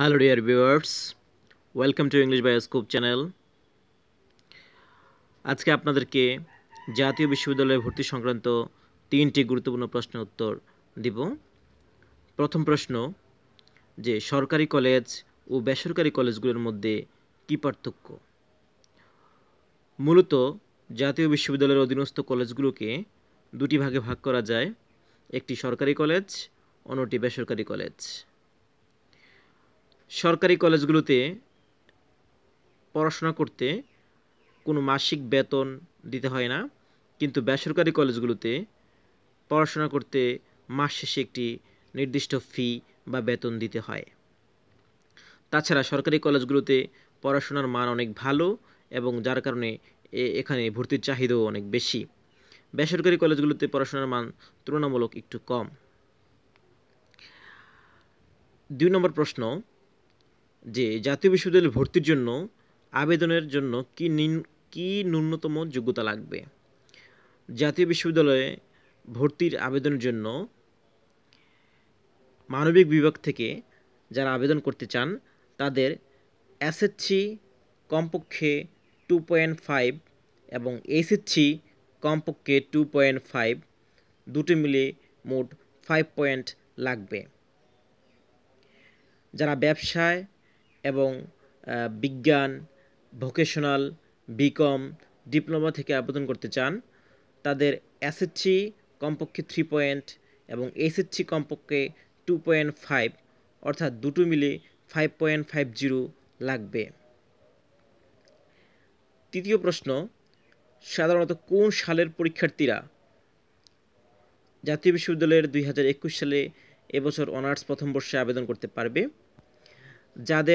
hello dear viewers welcome to English bioscope channel আজকে আপনাদেরকে জাতীয় বিশ্ববিদ্যালয়ে ভর্তি সংক্রান্ত তিনটি গুরুত্বপূর্ণ প্রশ্নের উত্তর দিব প্রথম প্রশ্ন যে সরকারি কলেজ ও বেসরকারি কলেজগুলোর মধ্যে কী পার্থক্য মূলত জাতীয় বিশ্ববিদ্যালয়ের অধীনস্থ কলেজগুলোকে দুটি ভাগে ভাগ করা যায় একটি সরকারি কলেজ অন্যটি বেসরকারি কলেজ সরকারি কলেজগুলোতে পড়াশোনা করতে কোনো মাসিক বেতন দিতে হয় না কিন্তু বেসরকারি কলেজগুলোতে পড়াশোনা করতে মাস শেষে একটি নির্দিষ্ট ফি বা বেতন দিতে হয় তাছাড়া সরকারি কলেজগুলোতে পড়াশোনার মান অনেক ভালো এবং যার কারণে এখানে ভর্তির চাহিদাও অনেক বেশি বেসরকারি কলেজগুলোতে পড়াশোনার মান তুলনামূলক একটু কম দুই নম্বর প্রশ্ন যে জাতীয় বিশ্ববিদ্যালয়ে ভর্তির জন্য আবেদনের জন্য কী কী ন্যূনতম যোগ্যতা লাগবে জাতীয় বিশ্ববিদ্যালয়ে ভর্তির আবেদনের জন্য মানবিক বিভাগ থেকে যারা আবেদন করতে চান তাদের এসএসসি কমপক্ষে টু পয়েন্ট ফাইভ এবং এসএসসি কমপক্ষে টু পয়েন্ট ফাইভ দুটি মিলে মোট ফাইভ পয়েন্ট লাগবে যারা ব্যবসায় এবং বিজ্ঞান ভোকেশনাল বিকম ডিপ্লোমা থেকে আবেদন করতে চান তাদের এসএসসি কমপক্ষে থ্রি পয়েন্ট এবং এসএসসি কমপক্ষে টু পয়েন্ট ফাইভ অর্থাৎ দুটো মিলে ফাইভ পয়েন্ট ফাইভ জিরো লাগবে তৃতীয় প্রশ্ন সাধারণত কোন সালের পরীক্ষার্থীরা জাতীয় বিশ্ববিদ্যালয়ের দুই সালে এবছর অনার্স প্রথম বর্ষে আবেদন করতে পারবে যাদের